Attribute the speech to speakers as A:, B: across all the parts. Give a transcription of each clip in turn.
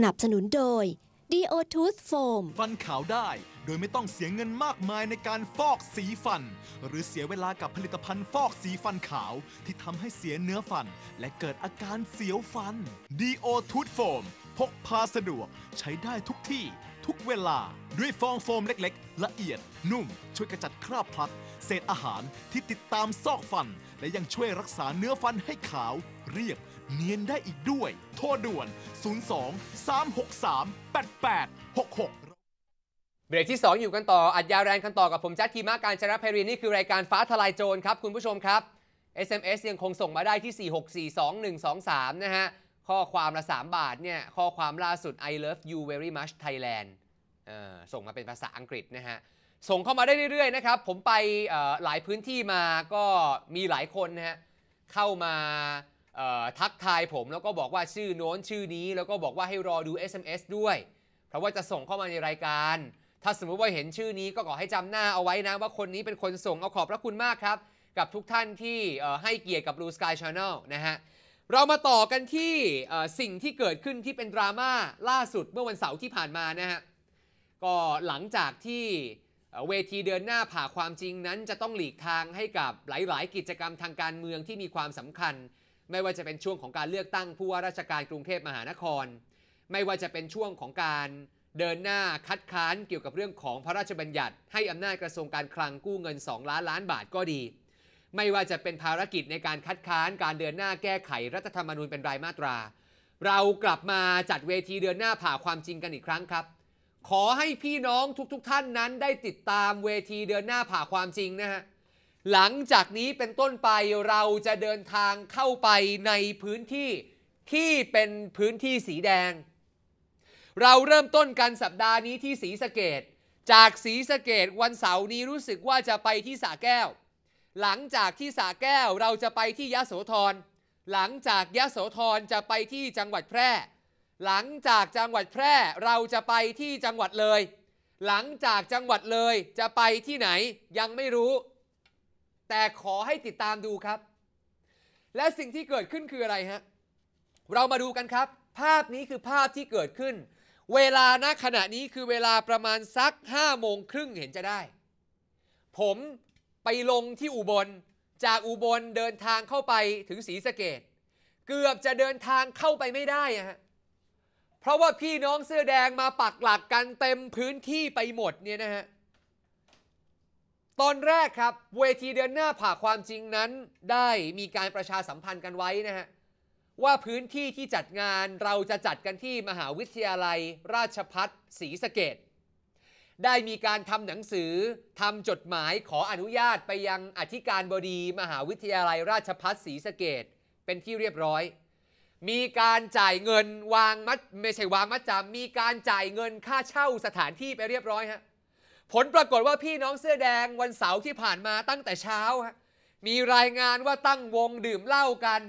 A: สนับสนุนโดย Dio Tooth Foam ฟันขาวได้ โดยไม่ต้องเสียเงินมากมายในการฟอกสีฟัน หรือเสียเวลากับผลิตภัณฑ์ฟอกสีฟันขาว ที่ทำให้เสียเนื้อฟัน และเกิดอาการเสียวฟัน Dio Tooth Foam พกพาสะดวก ใช้ได้ทุกที่ ทุกเวลา ด้วยฟองโฟมเล็ก ๆ ละเอียด นุ่ม ช่วยกระจัดคราบพลัด เศษอาหารที่ติดตามซอกฟัน และยังช่วยรักษาเนื้อฟันให้ขาวเรียบเนียนได้อีกด้วย โทรด่วน 02-363-8866 เบรกที่ 2 อยู่กันต่อ อัดยาวแรงกันต่อกับผมแจ็คทีมาการชนะเพรีนนี่คือรายการฟ้าทลายโจรครับ คุณผู้ชมครับ SMS ยังคงส่งมาได้ที่ 4642123นะฮะข้อความละ 3 บาทเนี่ย ข้อความล่าสุด I love you very much Thailand ส่งมาเป็นภาษาอังกฤษนะฮะ ส่งเข้ามาได้เรื่อยๆนะครับผมไปหลายพื้นที่มาก็มีหลายคนนะฮะเข้ามาทักทายผม แล้วก็บอกว่าชื่อโน้น ชื่อนี้ แล้วก็บอกว่าให้รอดู SMS ด้วย เพราะว่าจะส่งเข้ามาในรายการ ถ้าสมมุติว่าเห็นชื่อนี้ก็ขอให้จำหน้าเอาไว้นะ ว่าคนนี้เป็นคนส่ง เอาขอบพระคุณมากครับ กับทุกท่านที่ให้เกียรติกับ Blue Sky Channel นะฮะ เรามาต่อกันที่สิ่งที่เกิดขึ้นที่เป็นดราม่าล่าสุดเมื่อวันเสาร์ที่ผ่านมานะฮะก็หลังจากที่เวทีเดินหน้าผ่าความจริงนั้น จะต้องหลีกทางให้กับหลาย ๆ กิจกรรมทางการเมืองที่มีความสำคัญไม่ว่าจะเป็นช่วงของการเลือกตั้งผู้ว่าราชการกรุงเทพมหานคร ไม่ว่าจะเป็นช่วงของการเดินหน้าคัดค้านเกี่ยวกับเรื่องของพระราชบัญญัติ ให้อำนาจกระทรวงการคลังกู้เงิน 2 ล้านล้านบาทก็ดี ไม่ว่าจะเป็นภารกิจในการคัดค้านการเดินหน้าแก้ไขรัฐธรรมนูญเป็นรายมาตรา เรากลับมาจัดเวทีเดือนหน้าผ่าความจริงกันอีกครั้งครับ ขอให้พี่น้องทุกๆทท่านนั้น ได้ติดตามเวทีเดือนหน้าผ่าความจริงนะฮะหลังจากนี้เป็นต้นไปเราจะเดินทางเข้าไปในพื้นที่ที่เป็นพื้นที่สีแดง เราเริ่มต้นกันสัปดาห์นี้ที่สีสะเกดจากสีสะเกดวันเสาร์นี้รู้สึกว่าจะไปที่สาแก้ว หลังจากที่สาแก้วเราจะไปที่ยะโสธร หลังจากยะโสธรจะไปที่จังหวัดแพร่ หลังจากจังหวัดแพร่เราจะไปที่จังหวัดเลย หลังจากจังหวัดเลยจะไปที่ไหนยังไม่รู้แต่ขอให้ติดตามดูครับ และสิ่งที่เกิดขึ้นคืออะไรฮะเรามาดูกันครับ ภาพนี้คือภาพที่เกิดขึ้น เวลาณขณะนี้คือเวลาประมาณสัก 5 โมงครึ่งเห็นจะได้ ผมไปลงที่อุบลจากอุบลเดินทางเข้าไปถึงศรีสะเกดเกือบจะเดินทางเข้าไปไม่ได้ฮะเพราะว่าพี่น้องเสื้อแดงมาปักหลักกันเต็มพื้นที่ไปหมดเนี่ยนะฮะตอนแรกครับเวทีเดือนหน้าผ่าความจริงนั้น ได้มีการประชาสัมพันธ์กันไว้นะฮะว่าพื้นที่ที่จัดงานเราจะจัดกันที่มหาวิทยาลัยราชพัฒศรีสะเกดได้มีการทำหนังสือทำจดหมายขออนุญาตไปยังอธิการบดีมหาวิทยาลัย ราชพัฒศรีสะเกดเป็นที่เรียบร้อย มีการจ่ายเงินวางมัดไม่ใช่วางมัดจำมีการจ่ายเงินค่าเช่าสถานที่ไปเรียบร้อยฮะผลปรากฏว่าพี่น้องเสื้อแดงวันเสาร์ที่ผ่านมาตั้งแต่เช้า มีรายงานว่าตั้งวงดื่มเหล้ากัน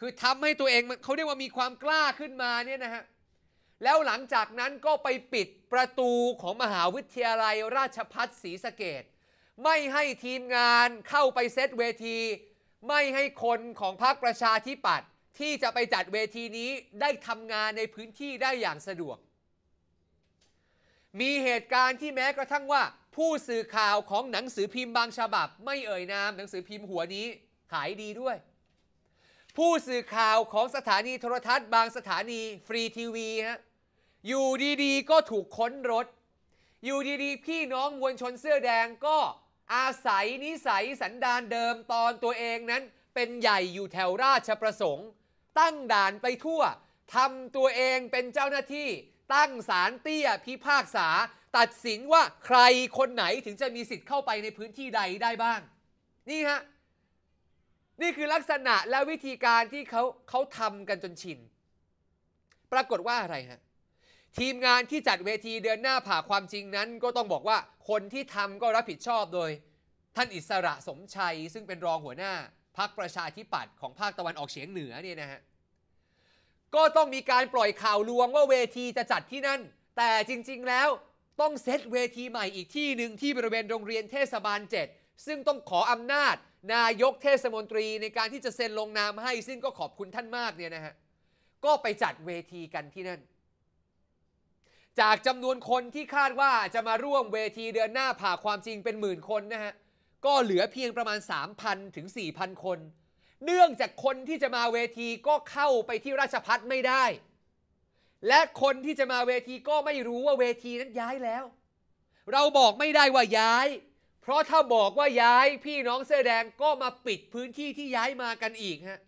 A: คือทำให้ตัวเองเขาเรียกว่ามีความกล้าขึ้นมาเนี่ยนะฮะแล้วหลังจากนั้นก็ไปปิดประตูของมหาวิทยาลัยราชพัฒศรีสะเกดไม่ให้ทีมงานเข้าไปเซตเวที ไม่ให้คนของพรรคประชาธิปัตย์ที่จะไปจัดเวทีนี้ได้ทำงานในพื้นที่ได้อย่างสะดวกมีเหตุการณ์ที่แม้กระทั่งว่า ผู้สื่อข่าวของหนังสือพิมพ์บางฉบับ ไม่เอ่ยนามหนังสือพิมพ์หัวนี้ ขายดีด้วย ผู้สื่อข่าวของสถานีโทรทัศน์ บางสถานี ฟรีทีวีฮะอยู่ดี ๆ ก็ถูกค้นรถอยู่ดี ๆ พี่น้องมวลชนเสื้อแดงก็อาศัยนิสัยสันดานเดิมตอนตัวเองนั้นเป็นใหญ่อยู่แถวราชประสงค์ ตั้งด่านไปทั่วทำตัวเองเป็นเจ้าหน้าที่ตั้งศาลเตี้ย พิพากษาตัดสินว่าใครคนไหนถึงจะมีสิทธิ์เข้าไปในพื้นที่ใดได้บ้าง นี่ฮะ นี่คือลักษณะและวิธีการที่เขาเขาทำกันจนชินปรากฏว่าอะไรฮะ ทีมงานที่จัดเวทีเดือนหน้าผ่าความจริงนั้น ก็ต้องบอกว่าคนที่ทำก็รับผิดชอบโดย ท่านอิสระสมชัยซึ่งเป็นรองหัวหน้าพรรคประชาธิปัตย์ของภาคตะวันออกเฉียงเหนือเนี่ยนะฮะก็ต้องมีการปล่อยข่าวลวงว่าเวทีจะจัดที่นั่น แต่จริงๆแล้วต้องเซตเวทีใหม่อีกที่หนึ่งที่บริเวณโรงเรียนเทศบาล 7 ซึ่งต้องขออำนาจ นายกเทศมนตรีในการที่จะเซ็นลงนามให้ ซึ่งก็ขอบคุณท่านมากเนี่ยนะฮะ ก็ไปจัดเวทีกันที่นั่น จากจำนวนคนที่คาดว่าจะมาร่วมเวทีเดือนหน้าผ่าความจริงเป็นหมื่นคนนะฮะ ก็เหลือเพียงประมาณ3,000ถึง4,000คนเนื่องจากคนที่จะมาเวทีก็เข้าไปที่ราชพัฒไม่ได้ และคนที่จะมาเวทีก็ไม่รู้ว่าเวทีนั้นย้ายแล้ว เราบอกไม่ได้ว่าย้าย เพราะถ้าบอกว่าย้ายพี่น้องเสื้อแดงก็มาปิดพื้นที่ที่ย้ายมากันอีกฮะ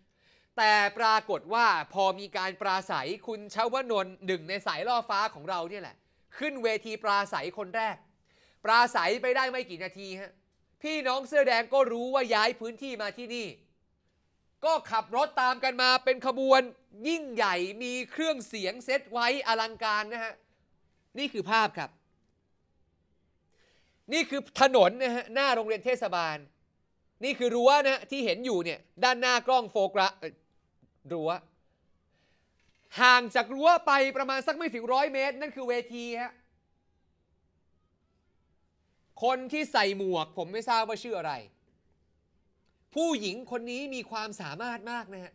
A: แต่ปรากฏว่าพอมีการปราศัยคุณชาวนนนหนึ่งในสายล่อฟ้าของเราเนี่ยแหละ ขึ้นเวทีปราศัยคนแรก ปราศัยไปได้ไม่กี่นาทีฮะพี่น้องเสื้อแดงก็รู้ว่าย้ายพื้นที่มาที่นี่ก็ขับรถตามกันมาเป็นขบวนยิ่งใหญ่มีเครื่องเสียงเซตไว้อลังการนะฮะ นี่คือภาพครับ นี่คือถนนนะฮะหน้าโรงเรียนเทศบาล นี่คือรั้วนะที่เห็นอยู่เนี่ย ด้านหน้ากล้องโฟกัสรั้วห่างจากรั้วไปประมาณสักไม่ถึงร้อยเมตรนั่นคือเวทีฮะคนที่ใส่หมวกผมไม่ทราบว่าชื่ออะไรผู้หญิงคนนี้มีความสามารถมากนะฮะ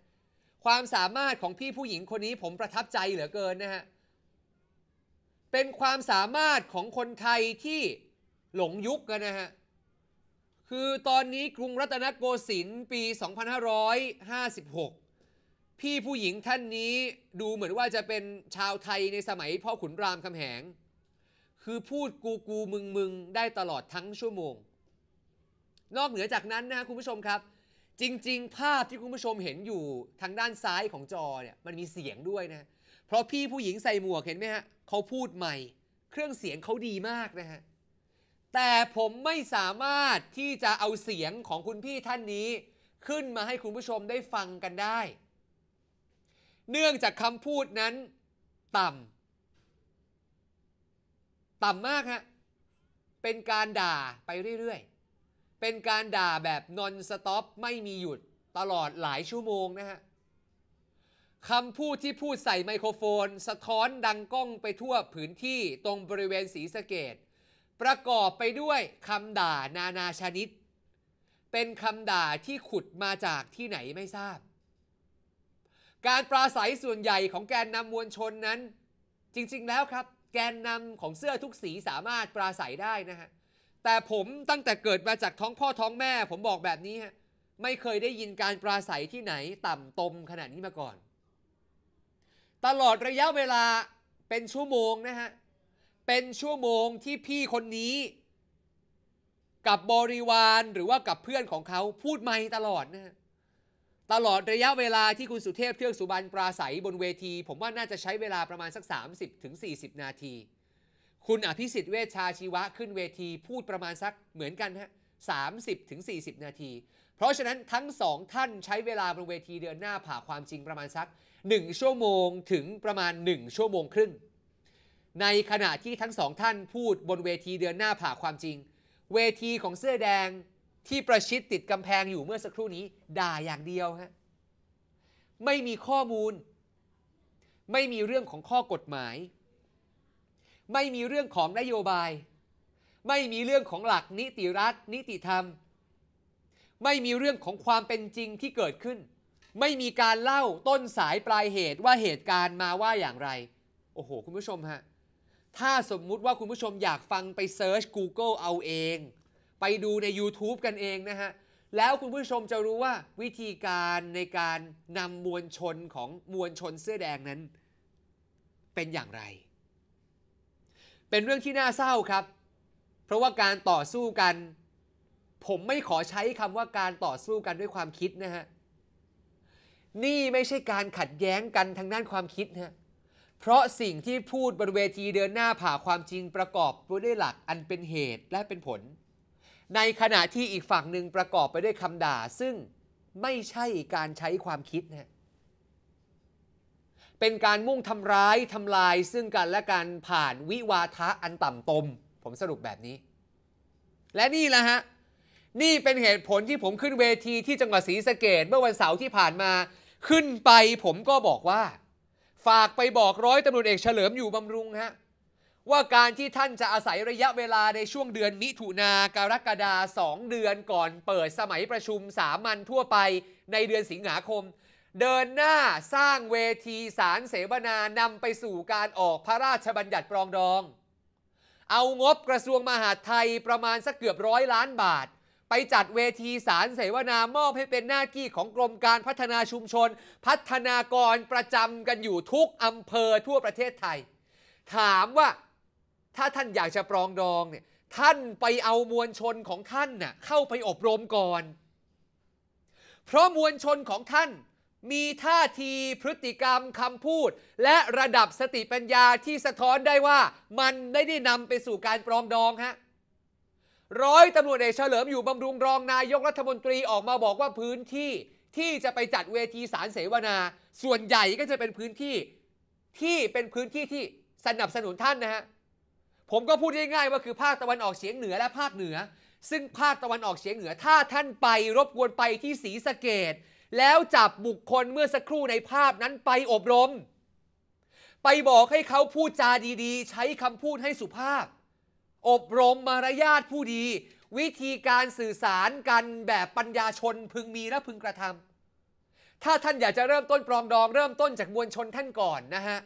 A: ความสามารถของพี่ผู้หญิงคนนี้ผมประทับใจเหลือเกินนะฮะ เป็นความสามารถของคนไทยที่หลงยุคกันนะฮะ คือตอนนี้กรุงรัตนโกสินทร์ปี 2556 พี่ผู้หญิงท่านนี้ดูเหมือนว่าจะเป็นชาวไทยในสมัยพ่อขุนรามคำแหง คือพูดกูกูมึงมึงได้ตลอดทั้งชั่วโมงนอกเหนือจากนั้นนะครับคุณผู้ชมครับ จริงๆภาพที่คุณผู้ชมเห็นอยู่ทางด้านซ้ายของจอเนี่ยมันมีเสียงด้วยนะเพราะพี่ผู้หญิงใส่หมวกเห็นไหมฮะเขาพูดใหม่เครื่องเสียงเขาดีมากนะฮะแต่ผมไม่สามารถที่จะเอาเสียงของคุณพี่ท่านนี้ขึ้นมาให้คุณผู้ชมได้ฟังกันได้ เนื่องจากคำพูดนั้น ต่ำต่ำมากฮะเป็นการด่าไปเรื่อย ๆเป็นการด่าแบบนอนสต็อปไม่มีหยุดตลอดหลายชั่วโมงนะฮะคำพูดที่พูดใส่ไมโครโฟน สะท้อนดังก้องไปทั่วผืนที่ตรงบริเวณสีสะเกดประกอบไปด้วยคำด่านานาชนิด เป็นคำด่าที่ขุดมาจากที่ไหนไม่ทราบ การปราศัยส่วนใหญ่ของแกนนำมวลชนนั้น จริงๆแล้วครับ แกนนำของเสื้อทุกสีสามารถปราศัยได้นะฮะแต่ ผมตั้งแต่เกิดมาจากท้องพ่อท้องแม่ ผมบอกแบบนี้ฮะไม่เคยได้ยินการ ปราศัยที่ไหนต่ำตมขนาดนี้มาก่อน ตลอดระยะเวลาเป็นชั่วโมง นะฮะเป็นชั่วโมงที่พี่คนนี้ กับบริวารหรือว่ากับเพื่อนของเขาพูดไม่ตลอดนะฮะตลอดระยะเวลาที่คุณสุเทพเทือกสุบรรณปราศัย บนเวที ผมว่าน่าจะใช้เวลาประมาณสัก 30-40 นาทีคุณอภิสิทธิ์เวชชาชีวะขึ้นเวทีพูดประมาณสักเหมือนกันฮะิบถึงิบนาที เพราะฉะนั้นทั้งสองท่านใช้เวลาบนเวทีเดือนหน้าผ่าความจริงประมาณสัก 1ชั่วโมงถึงประมาณ 1 ชั่วโมงครึ่ง ในขณะที่ทั้งสองท่านพูดบนเวทีเดือนหน้าผ่าความจริง เวทีของเสื้อแดงที่ประชิดติดกำแพงอยู่เมื่อสักครู่นี้ด่าอย่างเดียวฮะ ไม่มีข้อมูล ไม่มีเรื่องของข้อกฎหมายไม่มีเรื่องของนโยบาย ไม่มีเรื่องของหลักนิติรัฐ นิติธรรม ไม่มีเรื่องของความเป็นจริงที่เกิดขึ้น ไม่มีการเล่าต้นสายปลายเหตุว่าเหตุการณ์มาว่าอย่างไรโอ้โหคุณผู้ชมฮะถ้าสมมุติว่าคุณผู้ชมอยากฟังไปเซิร์ช Google เอาเอง ไปดูใน YouTube กันเองนะฮะแล้วคุณผู้ชมจะรู้ว่าวิธีการในการนำมวลชนของมวลชนเสื้อแดงนั้น เป็นอย่างไรเป็นเรื่องที่น่าเศร้าครับ เพราะว่าการต่อสู้กัน ผมไม่ขอใช้คำว่าการต่อสู้กันด้วยความคิดนะฮะ นี่ไม่ใช่การขัดแย้งกันทางด้านความคิดนะเพราะสิ่งที่พูดบนเวทีเดินหน้าผ่าความจริงประกอบด้วยหลักอันเป็นเหตุและเป็นผล ในขณะที่อีกฝั่งหนึ่งประกอบไปด้วยคำด่า ซึ่งไม่ใช่การใช้ความคิดนะเป็นการมุ่งทำร้าย ทำลายซึ่งกันและกันผ่านวิวาทะอันต่ำตม ผมสรุปแบบนี้ และนี่แหละฮะ นี่เป็นเหตุผลที่ผมขึ้นเวทีที่จังหวัดศรีสะเกดเมื่อวันเสาร์ที่ผ่านมาขึ้นไปผมก็บอกว่า ฝากไปบอกร้อยตำรวจเอกเฉลิมอยู่บำรุงฮะ ว่าการที่ท่านจะอาศัยระยะเวลาในช่วงเดือนมิถุนากรกฎาสองเดือนก่อนเปิดสมัยประชุมสามัญทั่วไป ในเดือนสิงหาคมเดินหน้าสร้างเวทีสารเสวนานำไปสู่การออกพระราชบัญญัติปรองดอง เอางบกระทรวงมหาดไทยประมาณสักเกือบร้อยล้านบาท ไปจัดเวทีสารเสวนามอบให้เป็นหน้าที่ของกรมการพัฒนาชุมชนพัฒนากรประจำกันอยู่ทุกอำเภอทั่วประเทศไทย ถามว่าถ้าท่านอยากจะปรองดองเนี่ยท่านไปเอามวลชนของท่านน่ะเข้าไปอบรมก่อน เพราะมวลชนของท่านมีท่าทีพฤติกรรมคำพูด และระดับสติปัญญาที่สะท้อนได้ว่ามันไม่ได้นำไปสู่การปรองดองฮะร้อยตำรวจเอกเฉลิมอยู่บำรุงรองนายกรัฐมนตรีออกมาบอกว่าพื้นที่ที่จะไปจัดเวทีสารเสวนา ส่วนใหญ่ก็จะเป็นพื้นที่ที่เป็นพื้นที่ที่สนับสนุนท่านนะฮะผมก็พูดง่ายๆว่าคือภาคตะวันออกเฉียงเหนือและภาคเหนือ ซึ่งภาคตะวันออกเฉียงเหนือถ้าท่านไปรบกวนไปที่ศรีสะเกดแล้วจับบุคคลเมื่อสักครู่ในภาพนั้นไปอบรม ไปบอกให้เขาพูดจาดีๆ ใช้คำพูดให้สุภาพ อบรมมารยาทผู้ดี วิธีการสื่อสารกันแบบปัญญาชนพึงมีและพึงกระทำ ถ้าท่านอยากจะเริ่มต้นปรองดองเริ่มต้นจากมวลชนท่านก่อนนะฮะ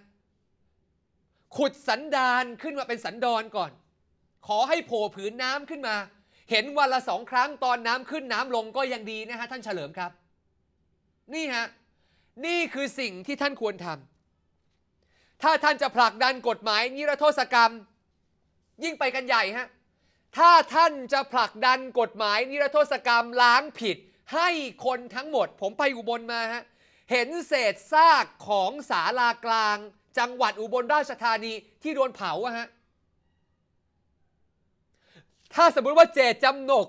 A: ขุดสันดานขึ้นมาเป็นสันดอนก่อน ขอให้โผล่ผืนน้ำขึ้นมา เห็นวันละสองครั้งตอนน้ำขึ้นน้ำลงก็ยังดีนะฮะท่านเฉลิมครับนี่ฮะนี่คือสิ่งที่ท่านควรทำถ้าท่านจะผลักดันกฎหมายนิรโทษกรรมยิ่งไปกันใหญ่ฮะถ้าท่านจะผลักดันกฎหมายนิรโทษกรรมล้างผิด ให้คนทั้งหมด ผมไปอุบลมาฮะเห็นเศษซากของศาลากลาง จังหวัดอุบลราชธานีที่โดนเผาฮะถ้าสมมติว่าเจตจำนก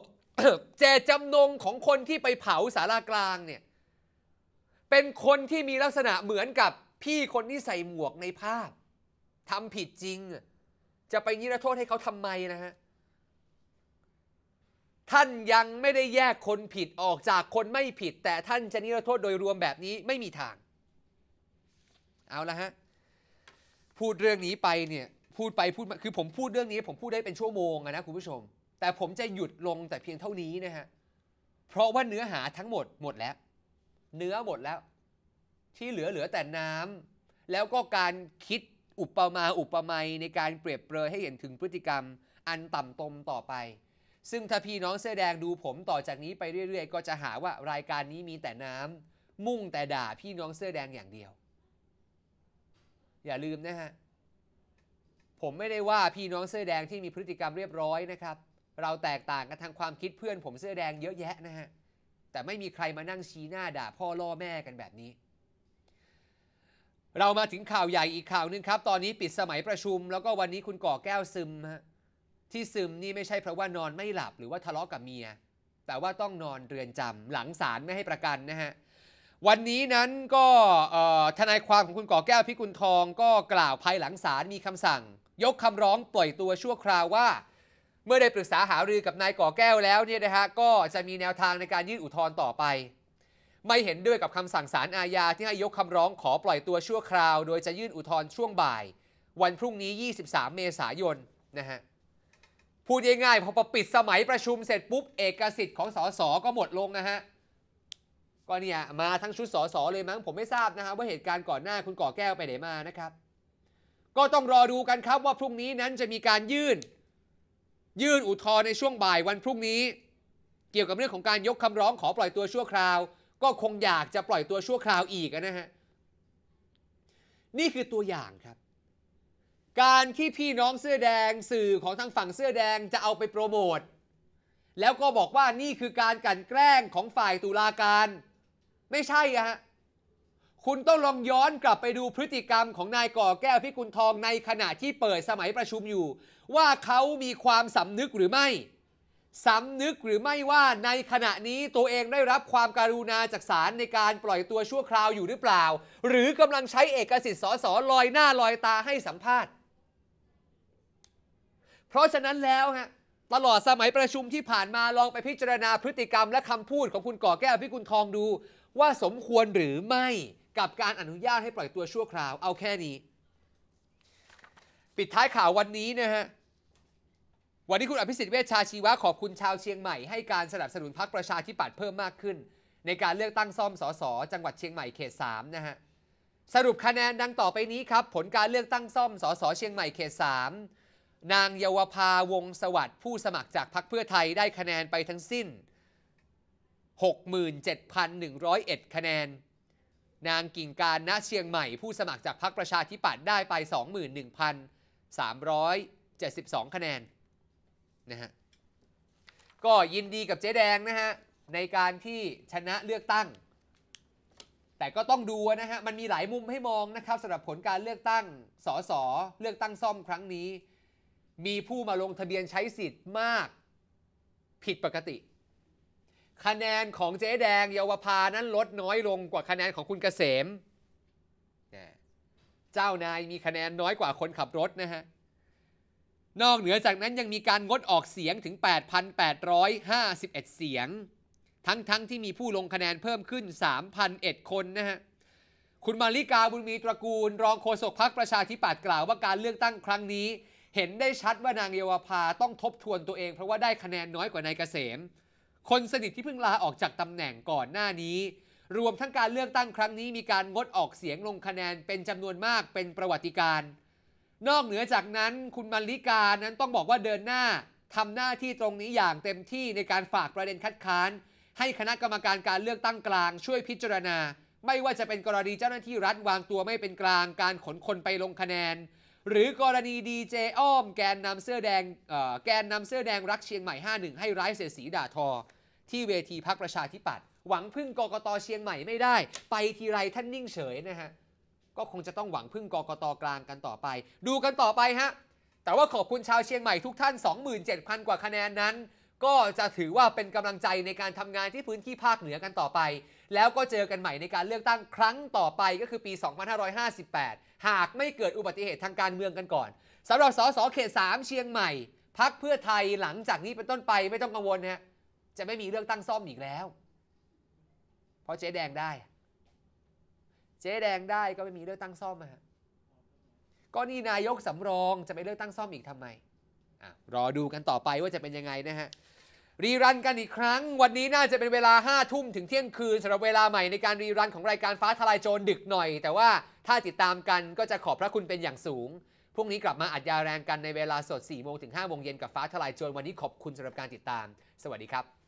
A: เจตจำนง ของคนที่ไปเผาศาลากลางเนี่ยเป็นคนที่มีลักษณะเหมือนกับพี่คนที่ใส่หมวกในภาพทำผิดจริง จะไปนิรโทษให้เขาทำไมนะฮะท่านยังไม่ได้แยกคนผิดออกจากคนไม่ผิด แต่ท่านจะนิรโทษโดยรวมแบบนี้ ไม่มีทางเอาละฮะพูดเรื่องนี้ไปเนี่ยพูดไปพูดมาคือผมพูดเรื่องนี้ ผมพูดได้เป็นชั่วโมงนะคุณผู้ชม แต่ผมจะหยุดลงแต่เพียงเท่านี้นะฮะเพราะว่าเนื้อหาทั้งหมดหมดแล้วเนื้อหมดแล้วที่เหลือเหลือแต่น้ำ แล้วก็การคิดอุปมาอุปไมยในการเปรียบเปรยให้เห็นถึงพฤติกรรมอันต่ำตมต่อไป ซึ่งถ้าพี่น้องเสื้อแดงดูผมต่อจากนี้ไปเรื่อยๆ ก็จะหาว่ารายการนี้มีแต่น้ำมุ่งแต่ด่าพี่น้องเสื้อแดงอย่างเดียว อย่าลืมนะฮะ ผมไม่ได้ว่าพี่น้องเสื้อแดงที่มีพฤติกรรมเรียบร้อยนะครับเราแตกต่างกันทางความคิดเพื่อนผมเสื้อแดงเยอะแยะนะฮะแต่ไม่มีใครมานั่งชี้หน้าด่าพ่อล่อแม่กันแบบนี้ เรามาถึงข่าวใหญ่อีกข่าวนึงครับ ตอนนี้ปิดสมัยประชุม แล้วก็วันนี้คุณก่อแก้วซึมฮะที่ซึมนี่ไม่ใช่เพราะว่านอนไม่หลับหรือว่าทะเลาะกับเมีย แต่ว่าต้องนอนเรือนจำหลังศาลไม่ให้ประกันนะฮะวันนี้นั้นก็ทนายความของคุณก่อแก้วพิกุลทอง ก็กล่าวภายหลังศาลมีคำสั่ง ยกคำร้องปล่อยตัวชั่วคราวว่าเมื่อได้ปรึกษาหารือกับนายก่อแก้วแล้วเนี่ยนะฮะก็จะมีแนวทางในการยื่นอุทธรณ์ต่อไป ไม่เห็นด้วยกับคำสั่งศาลอาญาที่ให้ยกคำร้องขอปล่อยตัวชั่วคราว โดยจะยื่นอุทธรณ์ช่วงบ่าย วันพรุ่งนี้ 23 เมษายนนะฮะพูดง่ายๆพอปิดสมัยประชุมเสร็จปุ๊บ เอกสิทธิ์ของสสก็หมดลงนะฮะก็เนี่ย มาทั้งชุดสสเลยมั้งผมไม่ทราบนะฮะว่าเหตุการณ์ก่อนหน้าคุณก่อแก้วไปไหนมานะครับก็ต้องรอดูกันครับว่าพรุ่งนี้นั้นจะมีการยื่นยื่นอุทธรณ์ในช่วงบ่ายวันพรุ่งนี้เกี่ยวกับเรื่องของการยกคำร้องขอปล่อยตัวชั่วคราว ก็คงอยากจะปล่อยตัวชั่วคราวอีกนะฮะ นี่คือตัวอย่างครับ การที่พี่น้องเสื้อแดงสื่อของทางฝั่งเสื้อแดงจะเอาไปโปรโมท แล้วก็บอกว่านี่คือการกันแกล้งของฝ่ายตุลาการ ไม่ใช่ฮะคุณต้องลองย้อนกลับไปดูพฤติกรรมของนายก่อแก้วพิกุลทอง ในขณะที่เปิดสมัยประชุมอยู่ ว่าเขามีความสำนึกหรือไม่ สำนึกหรือไม่ว่า ในขณะนี้ตัวเองได้รับความการุณาจากศาลในการปล่อยตัวชั่วคราวอยู่หรือเปล่าหรือกำลังใช้เอกสิทธิ์สอสอลอยหน้าลอยตาให้สัมภาษณ์เพราะฉะนั้นแล้วฮะตลอดสมัยประชุมที่ผ่านมาลองไปพิจารณาพฤติกรรม และคำพูดของคุณก่อแก้วพิกุลทองดู ว่าสมควรหรือไม่กับการอนุญาตให้ปล่อยตัวชั่วคราวเอาแค่นี้ ปิดท้ายข่าววันนี้นะฮะวันนี้คุณอภิสิทธิ์เวชชาชีวะขอบคุณชาวเชียงใหม่ให้การสนับสนุนพรรคประชาธิปัตย์เพิ่มมากขึ้น ในการเลือกตั้งซ่อมสสจังหวัดเชียงใหม่เขต3นะฮะสรุปคะแนนดังต่อไปนี้ครับผลการเลือกตั้งซ่อมสสเชียงใหม่เขต3นางเยาวภาวงสวัสดิ์ผู้สมัครจากพรรคเพื่อไทยได้คะแนนไปทั้งสิ้น 67,101 คะแนนนางกิ่งการณเชียงใหม่ผู้สมัครจากพรรคประชาธิปัตย์ได้ไป 21,372 คะแนนนะฮะก็ยินดีกับเจ๊แดงนะฮะในการที่ชนะเลือกตั้ง แต่ก็ต้องดูนะฮะมันมีหลายมุมให้มองนะครับสำหรับผลการเลือกตั้งสอสอเลือกตั้งซ่อมครั้งนี้ มีผู้มาลงทะเบียนใช้สิทธิ์มากผิดปกติคะแนน ของเจ๊ แดงเยาวภานั้นลดน้อยลงกว่าคะแนนของคุณเกษม เจ้า นาย มีคะแนนน้อยกว่าคนขับรถนะฮะ นอกเหนือจากนั้นยังมีการงดออกเสียงถึง 8,851 เสียง ทั้ง ๆทที่มีผู้ลงคะแนนเพิ่มขึ้น 3,001 คนนะฮะ คุณมาริกาบุญมีตระกูล รองโฆษกพักประชาธิปัตย์กล่าวว่าการเลือกตั้งครั้งนี้ เห็นได้ชัดว่านางเยาวภาต้องทบทวนตัวเอง เพราะว่าได้คะแนนน้อยกว่านายเกษมคนสนิทที่เพิ่งลาออกจากตำแหน่งก่อนหน้านี้ รวมทั้งการเลือกตั้งครั้งนี้มีการ งดออกเสียงลงคะแนนเป็นจำนวนมากเป็นประวัติการ นอกเหนือจากนั้นคุณมาริกานั้นต้องบอกว่าเดินหน้าทำหน้าที่ตรงนี้อย่างเต็มที่ในการฝากประเด็นคัดค้าน ให้คณะกรรมการการเลือกตั้งกลาง ช่วยพิจารณา ไม่ว่าจะเป็นกรณีเจ้าหน้าที่รัฐวางตัวไม่เป็นกลางการขนคนไปลงคะแนน หรือกรณีดีเจอ้อมแกนนำเสื้อแดงแกนนำเสื้อแดงรักเชียงใหม่51ให้ร้ายเสียสีด่าทอที่เวทีพักประชาธิปัตย์หวังพึ่งกกตเชียงใหม่ไม่ได้ ไปทีไรท่านนิ่งเฉยนะฮะก็คงจะต้องหวังพึ่งกกตกลางกันต่อไป ดูกันต่อไปฮะ แต่ว่าขอบคุณชาวเชียงใหม่ทุกท่าน 27,000กว่าคะแนนนั้น ก็จะถือว่าเป็นกำลังใจในการทำงานที่พื้นที่ภาคเหนือกันต่อไป แล้วก็เจอกันใหม่ในการเลือกตั้งครั้งต่อไปก็คือปี 2558 หากไม่เกิดอุบัติเหตุทางการเมืองกันก่อนสำหรับสสเขต3เชียงใหม่พักเพื่อไทยหลังจากนี้เป็นต้นไปไม่ต้องกังวลนะฮะจะไม่มีเลือกตั้งซ่อมอีกแล้ว เพราะเจ๊แดงได้ เจ๊แดงได้ก็ไม่มีเลือกตั้งซ่อมฮะ ก็นี่นายกสำรองจะไปเลือกตั้งซ่อมอีกทำไมอรอดูกันต่อไปว่าจะเป็นยังไงนะฮะ รีรันกันอีกครั้ง วันนี้น่าจะเป็นเวลา5้าทุ่มถึงเที่ยงคืนสำหรับเวลาใหม่ในการรีรันของรายการฟ้าทลายโจรดึกหน่อย แต่ว่าถ้าติดตามกันก็จะขอบพระคุณเป็นอย่างสูง พรุ่งนี้กลับมาอัดยาแรงกันในเวลาสด4โมงถึง5โมงเย็นกับ ฟ้าทลายโจรวันนี้ขอบคุณสำหรับการติดตาม สวัสดีครับ